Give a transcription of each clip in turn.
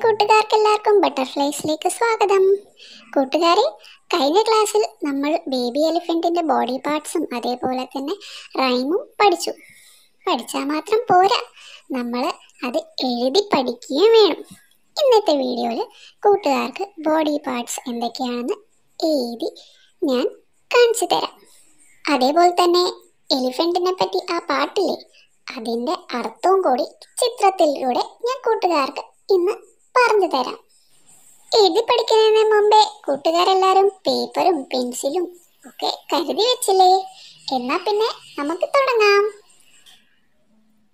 എൻ്റെ കൂട്ടുകാർക്ക് എല്ലാവർക്കും ബട്ടർഫ്ലൈസിലേക്ക് സ്വാഗതം കൂട്ടുകാരെ കഴിഞ്ഞ ക്ലാസ്സിൽ നമ്മൾ ബേബി എലിഫൻറ്റിൻ്റെ ബോഡി പാർട്സും അതേപോലെ തന്നെ റൈമും പഠിച്ചു പഠിച്ചാൽ മാത്രം പോരാ നമ്മൾ അത് എഴുതി പഠിക്കുകയും വേണം ഇന്നത്തെ വീഡിയോയിൽ കൂട്ടുകാർക്ക് ബോഡി പാർട്സ് എന്തൊക്കെയാണെന്ന് എഴുതി ഞാൻ കാണിച്ചു തരാം അതേപോലെ തന്നെ എലിഫൻറ്റിനെ പറ്റി ആ പാട്ടില്ലേ അതിൻ്റെ അർത്ഥവും കൂടി ചിത്രത്തിലൂടെ ഞാൻ കൂട്ടുകാർക്ക് ഇന്ന് പറഞ്ഞു തരാം എഴുതി പഠിക്കുന്നതിന് മുമ്പേ കൂട്ടുകാരെല്ലാരും പേപ്പറും പെൻസിലും ഒക്കെ കരുതി വെച്ചില്ലേ എന്നാ പിന്നെ നമുക്ക് തുടങ്ങാം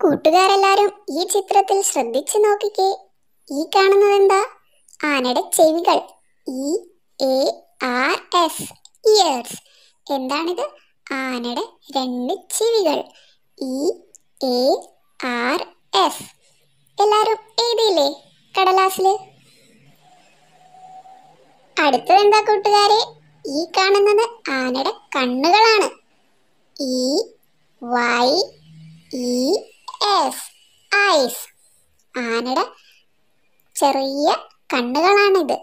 കൂട്ടുകാരെല്ലാരും ഈ ചിത്രത്തിൽ ശ്രദ്ധിച്ചു നോക്കിക്കേ ഈ കാണുന്നത് എന്താ ആനയുടെ ചെവികൾ E A R S ears എന്താണിത് ആനയുടെ രണ്ട് ചെവികൾ E e A R S എല്ലാവരും എഴുതിയില്ലേ കടലാസിൽ അടുത്തത് എന്താ കൂട്ടുകാരെ ഈ കാണുന്നത് ആനയുടെ കണ്ണുകളാണ് E Y E S eyes ആനയുടെ ചെറിയ കണ്ണുകളാണിത്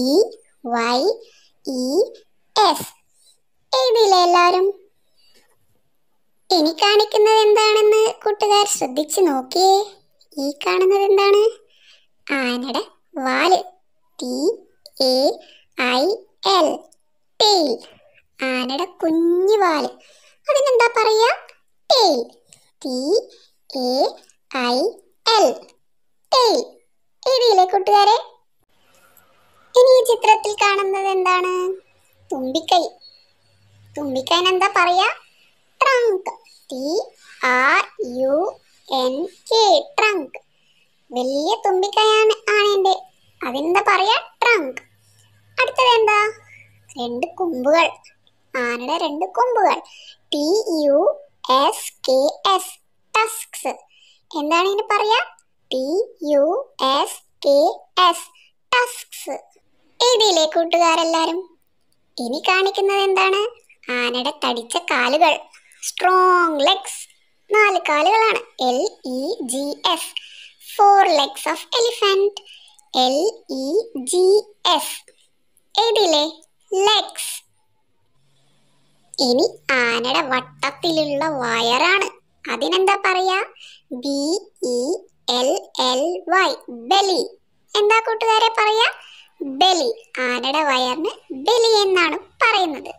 ഇ വൈ ഇ എസ് എഴുതിയില്ലേ എല്ലാവരും ഇനി കാണിക്കുന്നത് എന്താണെന്ന് കൂട്ടുകാർ ശ്രദ്ധിച്ചു നോക്കിയേ ഈ കാണുന്നത് എന്താണ് ആനയുടെ വാല് T A I L tail ആനയുടെ കുഞ്ഞു വാല് അതിനെന്താ പറയുക tail T A I L tail എഴുതിയില്ലേ കൂട്ടുകാരെ ഇനി ഈ ചിത്രത്തിൽ കാണുന്നത് എന്താണ് തുമ്പിക്കൈ തുമ്പിക്കൈനെന്താ പറയുക trunk T R U N K trunk വലിയ തുമ്പിക്കയാണ് ആണ് എൻ്റെ അതെന്താ പറയാ ട്രങ്ക് അടുത്തത് എന്താ രണ്ട് കൊമ്പുകൾ ആനയുടെ രണ്ട് കൊമ്പുകൾ T U S K S tusks എന്താണ് ഇതിന് പറയാ T U S K S tusks എഴുതിയില്ലേ കൂട്ടുകാരെല്ലാരും ഇനി കാണിക്കുന്നത് എന്താണ് ആനയുടെ തടിച്ച കാലുകൾ സ്ട്രോങ് ലെഗ്സ് നാല് കാലുകളാണ് L E G S four legs of elephant L E G S ഏതിലെ ലെഗ്സ് ഇനി ആനയുടെ വട്ടത്തിലുള്ള വയറാണ് അതിനെന്താ പറയാ B E L L Y belly എന്താ കൂട്ടുകാരെ പറയാ ബലി ആനയുടെ വയറിന് ബലി എന്നാണ് പറയുന്നത്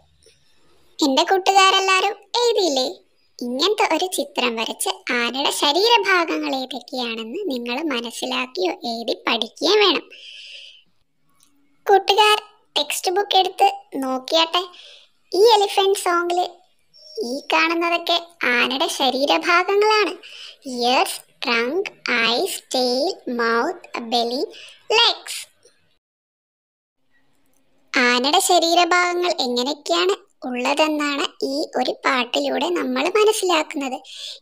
എൻ്റെ കൂട്ടുകാരെല്ലാവരും എഴുതിയില്ലേ ഇങ്ങനത്തെ ഒരു ചിത്രം വരച്ച് ആനയുടെ ശരീരഭാഗങ്ങൾ ഏതൊക്കെയാണെന്ന് നിങ്ങൾ മനസ്സിലാക്കിയോ എഴുതി പഠിക്കുകയും വേണം കൂട്ടുകാർ ടെക്സ്റ്റ് ബുക്ക് എടുത്ത് നോക്കിയാട്ടെ ഈ എലിഫൻറ്റ് സോങ്ങിൽ ഈ കാണുന്നതൊക്കെ ആനയുടെ ശരീരഭാഗങ്ങളാണ് ears trunk eyes tail mouth belly legs ആനയുടെ ശരീരഭാഗങ്ങൾ എങ്ങനെയൊക്കെയാണ് ഉള്ളതെന്നാണ് ഈ ഒരു പാട്ടിലൂടെ നമ്മൾ മനസ്സിലാക്കുന്നത്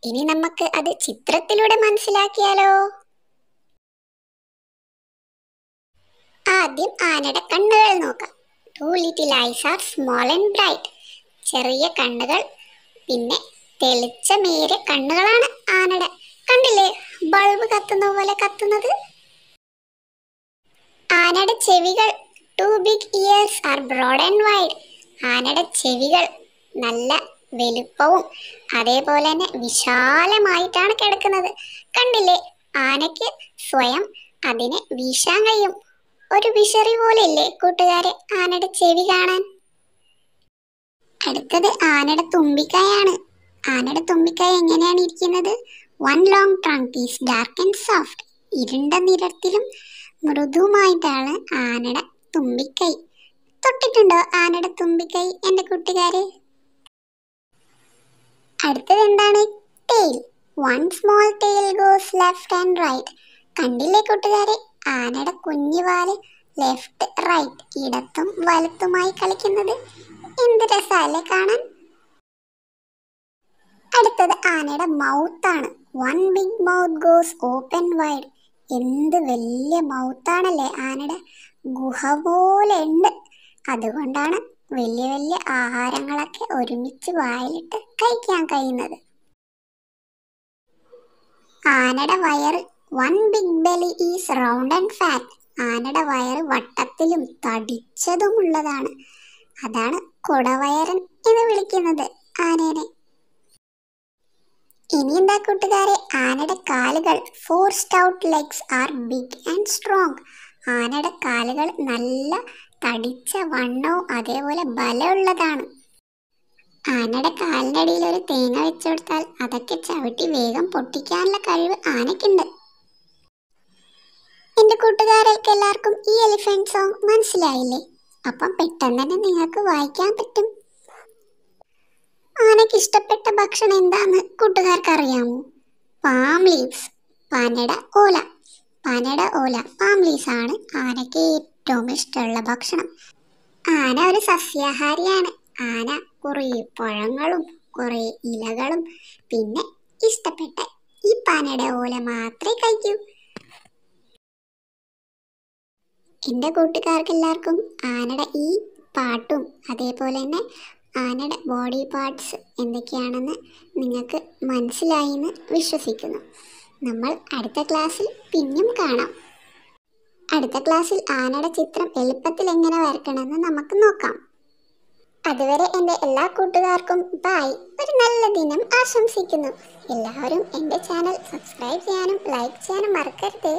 ഇനി നമുക്ക് അത് ചിത്രത്തിലൂടെ മനസ്സിലാക്കിയാലോ ആദ്യം ആനയുടെ കണ്ണുകൾ നോക്കാം two little eyes are small and bright ചെറിയ കണ്ണുകൾ പിന്നെ മേരെ കണ്ണുകളാണ് ആനയുടെ കണ്ടില്ലേ ബൾബ് കത്തുന്ന പോലെ കത്തുന്നത് ആനയുടെ ചെവികൾ two big ears are broad and wide ആനയുടെ ചെവികൾ നല്ല വലുപ്പവും അതേപോലെ തന്നെ വിശാലമായിട്ടാണ് കിടക്കുന്നത് കണ്ടില്ലേ ആനയ്ക്ക് സ്വയം അതിനെ വീശാൻ കഴിയും ഒരു വിശറി പോലെയല്ലേ കൂട്ടുകാരെ ആനയുടെ ചെവി കാണാൻ അടുത്തത് ആനയുടെ തുമ്പിക്കായാണ് ആനയുടെ തുമ്പിക്കായ എങ്ങനെയാണ് ഇരിക്കുന്നത് one long trunk is dark and soft ഇരുണ്ട നിറത്തിലും മൃദുവുമായിട്ടാണ് ആനയുടെ തുമ്പിക്കൈ തൊട്ടിട്ടുണ്ടോ ആനയുടെ തുമ്പിക്കൈ എൻ്റെ കൂട്ടുകാരെ അടുത്തത് എന്താണ് tail one small tail goes left and right കണ്ടില്ലേ കൂട്ടുകാരെ ആനയുടെ കുഞ്ഞുവാല് ലെഫ്റ്റ് റൈറ്റ് ഇടത്തും വലത്തുമായി കളിക്കുന്നത് എന്ത് രസമല്ലേ കാണാൻ അടുത്തത് ആനയുടെ മൗത്താണ് one big mouth goes open wide എന്ത് വലിയ മൗത്താണല്ലേ ആനയുടെ ഗുഹ പോലെ ഉണ്ട് അതുകൊണ്ടാണ് വലിയ വലിയ ആഹാരങ്ങളൊക്കെ ഒരുമിച്ച് വായിലിട്ട് കഴിക്കാൻ കഴിയുന്നത് ആനയുടെ വയറ് one big belly is round and fat ആനയുടെ വയറ് വട്ടത്തിലും തടിച്ചതും ഉള്ളതാണ് അതാണ് കുടവയറൻ എന്ന് വിളിക്കുന്നത് ആനേനെ ഇനി എന്താ കൂട്ടുകാരെ ആനയുടെ കാലുകൾ four stout legs are big and strong ആനയുടെ കാലുകൾ നല്ല തടിച്ച വണ്ണവും അതേപോലെ ബലമുള്ളതാണ് ആനയുടെ കാലിനടിയിൽ ഒരു തേങ്ങ വെച്ചു കൊടുത്താൽ അതൊക്കെ ചവിട്ടി വേഗം പൊട്ടിക്കാനുള്ള കഴിവ് ആനയ്ക്കുണ്ട് എൻ്റെ കൂട്ടുകാരൊക്കെ എല്ലാവർക്കും ഈ എലിഫൻറ്റ് സോങ് മനസ്സിലായില്ലേ അപ്പം പെട്ടെന്ന് തന്നെ നിങ്ങൾക്ക് വായിക്കാൻ പറ്റും ആനയ്ക്ക് ഇഷ്ടപ്പെട്ട ഭക്ഷണം എന്താന്ന് കൂട്ടുകാർക്ക് അറിയാമോ പാം ലീവ്സ് പനട ഓല പനട ഓല പാം ലീവ്സ് ആണ് ആനയ്ക്ക് ഏറ്റവും ഇഷ്ടമുള്ള ഭക്ഷണം ആന ഒരു സസ്യാഹാരിയാണ് ആന കുറേ പഴങ്ങളും കുറേ ഇലകളും പിന്നെ ഇഷ്ടപ്പെട്ട ഈ പാനയുടെ ഓല മാത്രമേ കഴിക്കൂ എൻ്റെ എല്ലാവർക്കും ആനയുടെ ഈ പാട്ടും അതേപോലെ തന്നെ ആനയുടെ ബോഡി പാർട്സ് എന്തൊക്കെയാണെന്ന് നിങ്ങൾക്ക് മനസ്സിലായി എന്ന് വിശ്വസിക്കുന്നു നമ്മൾ അടുത്ത ക്ലാസ്സിൽ പിന്നെയും കാണാം അടുത്ത ക്ലാസ്സിൽ ആനയുടെ ചിത്രം എളുപ്പത്തിൽ എങ്ങനെ വരക്കണമെന്ന് നമുക്ക് നോക്കാം അതുവരെ എൻ്റെ എല്ലാ കൂട്ടുകാർക്കും ബായ് ഒരു നല്ല ദിനം ആശംസിക്കുന്നു എല്ലാവരും എൻ്റെ ചാനൽ സബ്സ്ക്രൈബ് ചെയ്യാനും ലൈക്ക് ചെയ്യാനും മറക്കരുത്